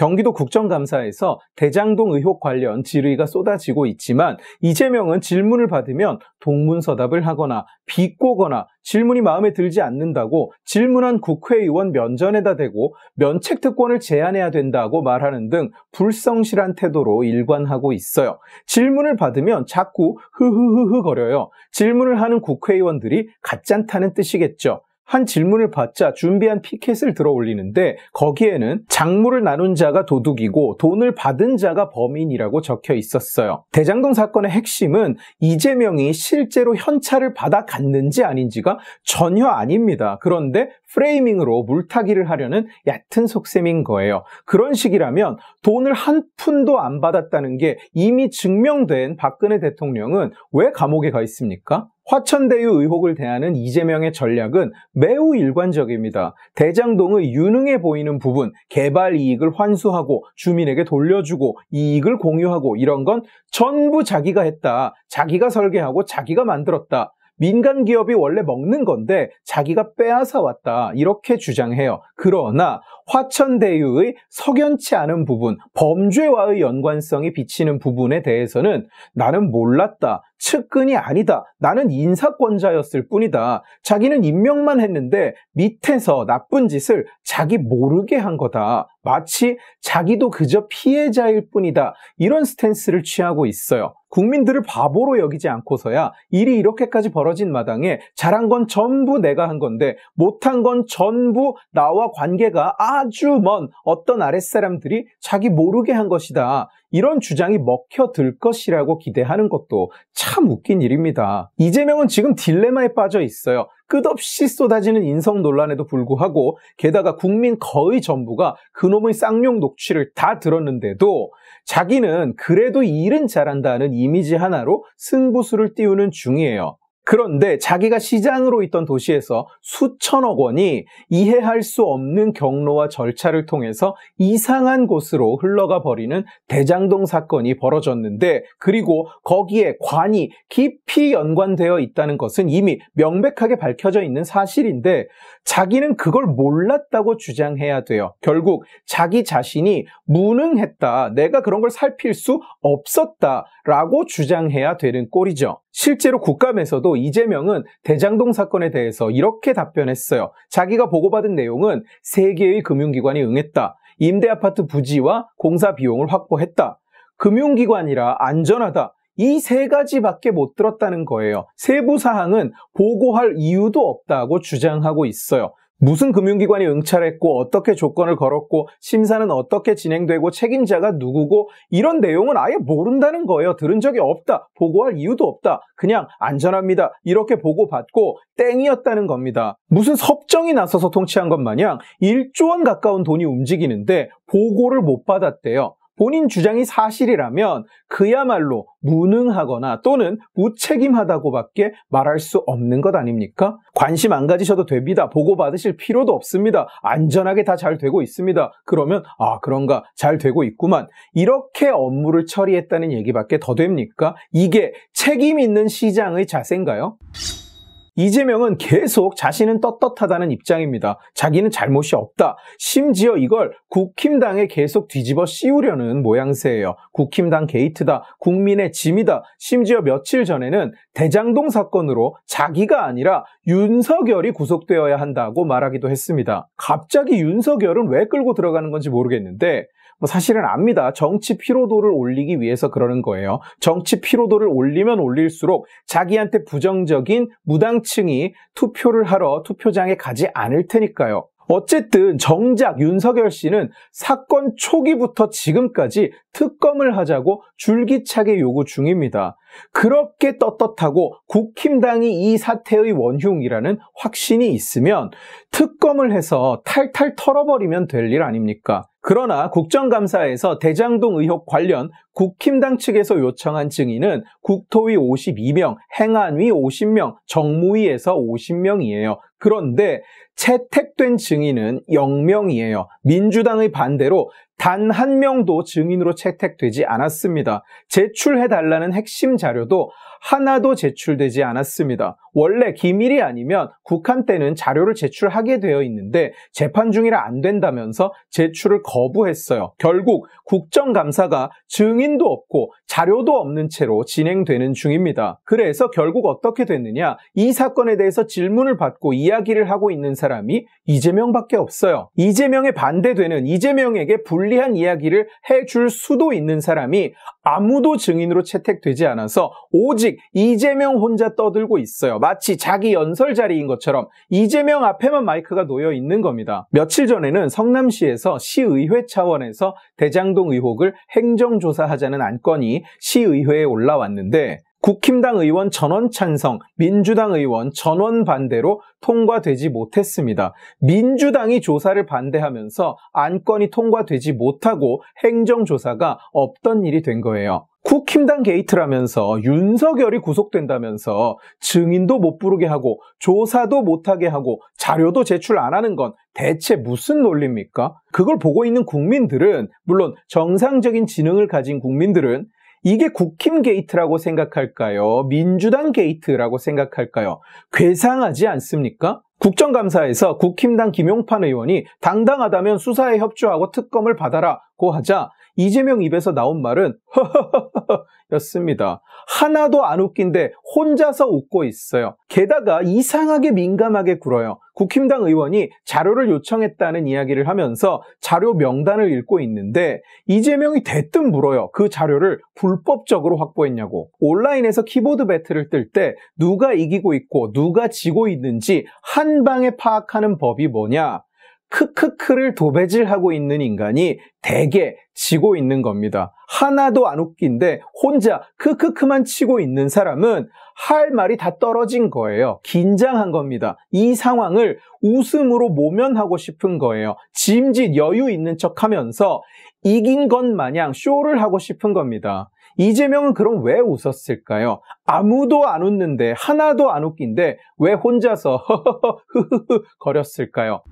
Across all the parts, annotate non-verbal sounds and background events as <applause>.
경기도 국정감사에서 대장동 의혹 관련 질의가 쏟아지고 있지만 이재명은 질문을 받으면 동문서답을 하거나 비꼬거나 질문이 마음에 들지 않는다고 질문한 국회의원 면전에다 대고 면책특권을 제한해야 된다고 말하는 등 불성실한 태도로 일관하고 있어요. 질문을 받으면 자꾸 흐흐흐흐 거려요. 질문을 하는 국회의원들이 가짠다는 뜻이겠죠. 한 질문을 받자 준비한 피켓을 들어 올리는데 거기에는 장물을 나눈 자가 도둑이고 돈을 받은 자가 범인이라고 적혀 있었어요. 대장동 사건의 핵심은 이재명이 실제로 현찰을 받아 갔는지 아닌지가 전혀 아닙니다. 그런데 프레이밍으로 물타기를 하려는 얕은 속셈인 거예요. 그런 식이라면 돈을 한 푼도 안 받았다는 게 이미 증명된 박근혜 대통령은 왜 감옥에 가 있습니까? 화천대유 의혹을 대하는 이재명의 전략은 매우 일관적입니다. 대장동의 유능해 보이는 부분, 개발 이익을 환수하고 주민에게 돌려주고 이익을 공유하고 이런 건 전부 자기가 했다. 자기가 설계하고 자기가 만들었다. 민간 기업이 원래 먹는 건데 자기가 빼앗아 왔다 이렇게 주장해요. 그러나 화천대유의 석연치 않은 부분, 범죄와의 연관성이 비치는 부분에 대해서는 나는 몰랐다. 측근이 아니다. 나는 인사권자였을 뿐이다. 자기는 임명만 했는데 밑에서 나쁜 짓을 자기 모르게 한 거다. 마치 자기도 그저 피해자일 뿐이다. 이런 스탠스를 취하고 있어요. 국민들을 바보로 여기지 않고서야 일이 이렇게까지 벌어진 마당에 잘한 건 전부 내가 한 건데 못한 건 전부 나와 관계가 아주 먼 어떤 아랫사람들이 자기 모르게 한 것이다. 이런 주장이 먹혀들 것이라고 기대하는 것도 참 웃긴 일입니다. 이재명은 지금 딜레마에 빠져 있어요. 끝없이 쏟아지는 인성 논란에도 불구하고 게다가 국민 거의 전부가 그놈의 쌍용 녹취를 다 들었는데도 자기는 그래도 일은 잘한다는 이미지 하나로 승부수를 띄우는 중이에요. 그런데 자기가 시장으로 있던 도시에서 수천억 원이 이해할 수 없는 경로와 절차를 통해서 이상한 곳으로 흘러가 버리는 대장동 사건이 벌어졌는데 그리고 거기에 관이 깊이 연관되어 있다는 것은 이미 명백하게 밝혀져 있는 사실인데 자기는 그걸 몰랐다고 주장해야 돼요. 결국 자기 자신이 무능했다. 내가 그런 걸 살필 수 없었다라고 주장해야 되는 꼴이죠. 실제로 국감에서도 이재명은 대장동 사건에 대해서 이렇게 답변했어요. 자기가 보고받은 내용은 세개의 금융기관이 응했다. 임대아파트 부지와 공사 비용을 확보했다. 금융기관이라 안전하다. 이 세 가지밖에 못 들었다는 거예요. 세부 사항은 보고할 이유도 없다고 주장하고 있어요. 무슨 금융기관이 응찰했고 어떻게 조건을 걸었고 심사는 어떻게 진행되고 책임자가 누구고 이런 내용은 아예 모른다는 거예요. 들은 적이 없다. 보고할 이유도 없다. 그냥 안전합니다. 이렇게 보고받고 땡이었다는 겁니다. 무슨 섭정이 나서서 통치한 것 마냥 1조 원 가까운 돈이 움직이는데 보고를 못 받았대요. 본인 주장이 사실이라면 그야말로 무능하거나 또는 무책임하다고밖에 말할 수 없는 것 아닙니까? 관심 안 가지셔도 됩니다. 보고받으실 필요도 없습니다. 안전하게 다 잘 되고 있습니다. 그러면 아 그런가 잘 되고 있구만 이렇게 업무를 처리했다는 얘기밖에 더 됩니까? 이게 책임 있는 시장의 자세인가요? 이재명은 계속 자신은 떳떳하다는 입장입니다. 자기는 잘못이 없다. 심지어 이걸 국힘당에 계속 뒤집어 씌우려는 모양새예요. 국힘당 게이트다. 국민의 짐이다. 심지어 며칠 전에는 대장동 사건으로 자기가 아니라 윤석열이 구속되어야 한다고 말하기도 했습니다. 갑자기 윤석열은 왜 끌고 들어가는 건지 모르겠는데 뭐 사실은 압니다. 정치 피로도를 올리기 위해서 그러는 거예요. 정치 피로도를 올리면 올릴수록 자기한테 부정적인 무당층이 투표를 하러 투표장에 가지 않을 테니까요. 어쨌든 정작 윤석열 씨는 사건 초기부터 지금까지 특검을 하자고 줄기차게 요구 중입니다. 그렇게 떳떳하고 국힘당이 이 사태의 원흉이라는 확신이 있으면 특검을 해서 탈탈 털어버리면 될 일 아닙니까? 그러나 국정감사에서 대장동 의혹 관련 국힘당 측에서 요청한 증인은 국토위 52명, 행안위 50명, 정무위에서 50명이에요. 그런데 채택된 증인은 0명이에요. 민주당의 반대로 단 한 명도 증인으로 채택되지 않았습니다. 제출해달라는 핵심 자료도 하나도 제출되지 않았습니다. 원래 기밀이 아니면 국한 때는 자료를 제출하게 되어 있는데 재판 중이라 안 된다면서 제출을 거부했어요. 결국 국정감사가 증인도 없고 자료도 없는 채로 진행되는 중입니다. 그래서 결국 어떻게 됐느냐? 이 사건에 대해서 질문을 받고 이야기를 하고 있는 사람이 이재명밖에 없어요. 이재명에 반대되는 이재명에게 불리한 이야기를 해줄 수도 있는 사람이 아무도 증인으로 채택되지 않아서 오직 이재명 혼자 떠들고 있어요. 마치 자기 연설 자리인 것처럼 이재명 앞에만 마이크가 놓여 있는 겁니다. 며칠 전에는 성남시에서 시의회 차원에서 대장동 의혹을 행정조사하자는 안건이 시의회에 올라왔는데 국힘당 의원 전원 찬성, 민주당 의원 전원 반대로 통과되지 못했습니다. 민주당이 조사를 반대하면서 안건이 통과되지 못하고 행정조사가 없던 일이 된 거예요. 국힘당 게이트라면서 윤석열이 구속된다면서 증인도 못 부르게 하고 조사도 못하게 하고 자료도 제출 안 하는 건 대체 무슨 논리입니까? 그걸 보고 있는 국민들은 물론 정상적인 지능을 가진 국민들은 이게 국힘 게이트라고 생각할까요? 민주당 게이트라고 생각할까요? 괴상하지 않습니까? 국정감사에서 국힘당 김용판 의원이 당당하다면 수사에 협조하고 특검을 받아라고 하자 이재명 입에서 나온 말은 허허허허 <laughs> 였습니다. 하나도 안 웃긴데 혼자서 웃고 있어요. 게다가 이상하게 민감하게 굴어요. 국힘당 의원이 자료를 요청했다는 이야기를 하면서 자료 명단을 읽고 있는데 이재명이 대뜸 물어요. 그 자료를 불법적으로 확보했냐고. 온라인에서 키보드 배틀을 뜰 때 누가 이기고 있고 누가 지고 있는지 한 방에 파악하는 법이 뭐냐? 크크크를 도배질하고 있는 인간이 대개 지고 있는 겁니다. 하나도 안 웃긴데 혼자 크크크만 치고 있는 사람은 할 말이 다 떨어진 거예요. 긴장한 겁니다. 이 상황을 웃음으로 모면하고 싶은 거예요. 짐짓 여유 있는 척 하면서 이긴 것 마냥 쇼를 하고 싶은 겁니다. 이재명은 그럼 왜 웃었을까요? 아무도 안 웃는데 하나도 안 웃긴데 왜 혼자서 허허허 <laughs> 흐흐흐 거렸을까요?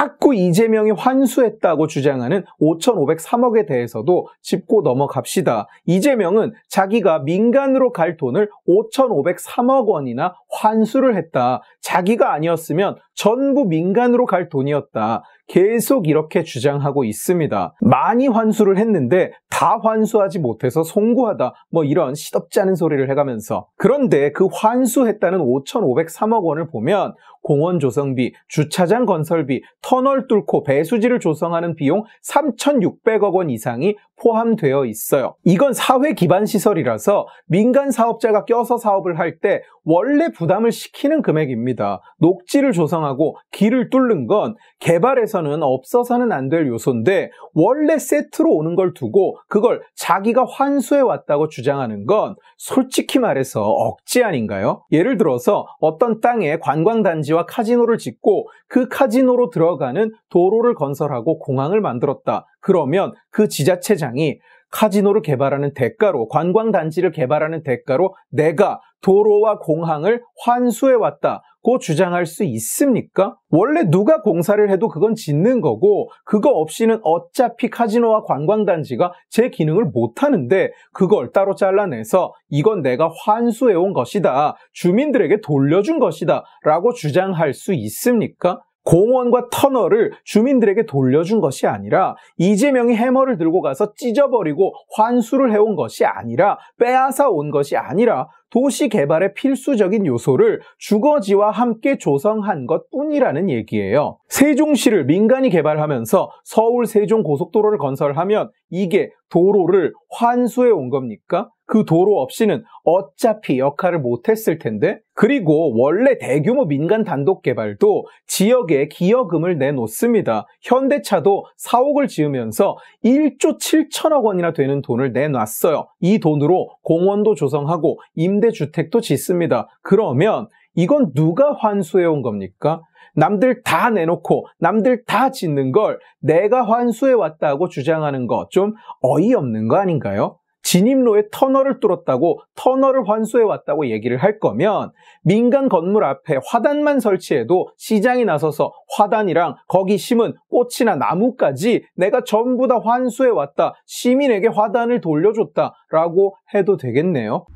자꾸 이재명이 환수했다고 주장하는 5,503억에 대해서도 짚고 넘어갑시다. 이재명은 자기가 민간으로 갈 돈을 5,503억 원이나 환수를 했다. 자기가 아니었으면 전부 민간으로 갈 돈이었다. 계속 이렇게 주장하고 있습니다. 많이 환수를 했는데 다 환수하지 못해서 송구하다. 뭐 이런 시덥지 않은 소리를 해가면서. 그런데 그 환수했다는 5,503억 원을 보면 공원 조성비, 주차장 건설비, 터널 뚫고 배수지를 조성하는 비용 3,600억 원 이상이 포함되어 있어요. 이건 사회 기반 시설이라서 민간 사업자가 껴서 사업을 할 때 원래 부담을 시키는 금액입니다. 녹지를 조성하고 길을 뚫는 건 개발에서는 없어서는 안 될 요소인데 원래 세트로 오는 걸 두고 그걸 자기가 환수해 왔다고 주장하는 건 솔직히 말해서 억지 아닌가요? 예를 들어서 어떤 땅에 관광단지와 카지노를 짓고 그 카지노로 들어가는 도로를 건설하고 공항을 만들었다. 그러면 그 지자체장이 카지노를 개발하는 대가로 관광단지를 개발하는 대가로 내가 도로와 공항을 환수해 왔다. 고 주장할 수 있습니까? 원래 누가 공사를 해도 그건 짓는 거고 그거 없이는 어차피 카지노와 관광단지가 제 기능을 못하는데 그걸 따로 잘라내서 이건 내가 환수해온 것이다 주민들에게 돌려준 것이다 라고 주장할 수 있습니까? 공원과 터널을 주민들에게 돌려준 것이 아니라 이재명이 해머를 들고 가서 찢어버리고 환수를 해온 것이 아니라 빼앗아 온 것이 아니라 도시 개발의 필수적인 요소를 주거지와 함께 조성한 것 뿐이라는 얘기예요. 세종시를 민간이 개발하면서 서울 세종 고속도로를 건설하면 이게 도로를 환수해 온 겁니까? 그 도로 없이는 어차피 역할을 못했을 텐데 그리고 원래 대규모 민간 단독 개발도 지역에 기여금을 내놓습니다. 현대차도 사옥을 지으면서 1조 7천억 원이나 되는 돈을 내놨어요. 이 돈으로 공원도 조성하고 임대주택도 짓습니다. 그러면 이건 누가 환수해 온 겁니까? 남들 다 내놓고 남들 다 짓는 걸 내가 환수해 왔다고 주장하는 거 좀 어이없는 거 아닌가요? 진입로에 터널을 뚫었다고 터널을 환수해 왔다고 얘기를 할 거면 민간 건물 앞에 화단만 설치해도 시장이 나서서 화단이랑 거기 심은 꽃이나 나무까지 내가 전부 다 환수해 왔다 시민에게 화단을 돌려줬다라고 해도 되겠네요.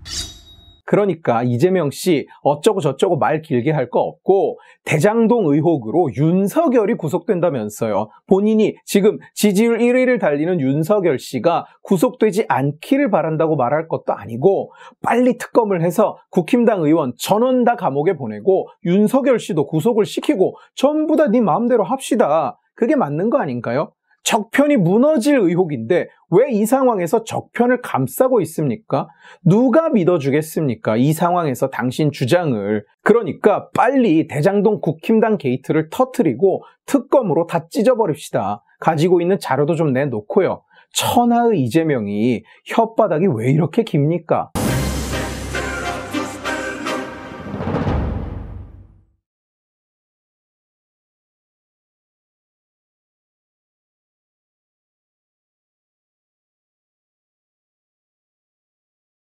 그러니까 이재명 씨 어쩌고 저쩌고 말 길게 할 거 없고 대장동 의혹으로 윤석열이 구속된다면서요. 본인이 지금 지지율 1위를 달리는 윤석열 씨가 구속되지 않기를 바란다고 말할 것도 아니고 빨리 특검을 해서 국힘당 의원 전원 다 감옥에 보내고 윤석열 씨도 구속을 시키고 전부 다 네 마음대로 합시다. 그게 맞는 거 아닌가요? 적편이 무너질 의혹인데 왜 이 상황에서 적편을 감싸고 있습니까? 누가 믿어주겠습니까? 이 상황에서 당신 주장을. 그러니까 빨리 대장동 국힘당 게이트를 터트리고 특검으로 다 찢어버립시다. 가지고 있는 자료도 좀 내놓고요. 천하의 이재명이 혓바닥이 왜 이렇게 깁니까?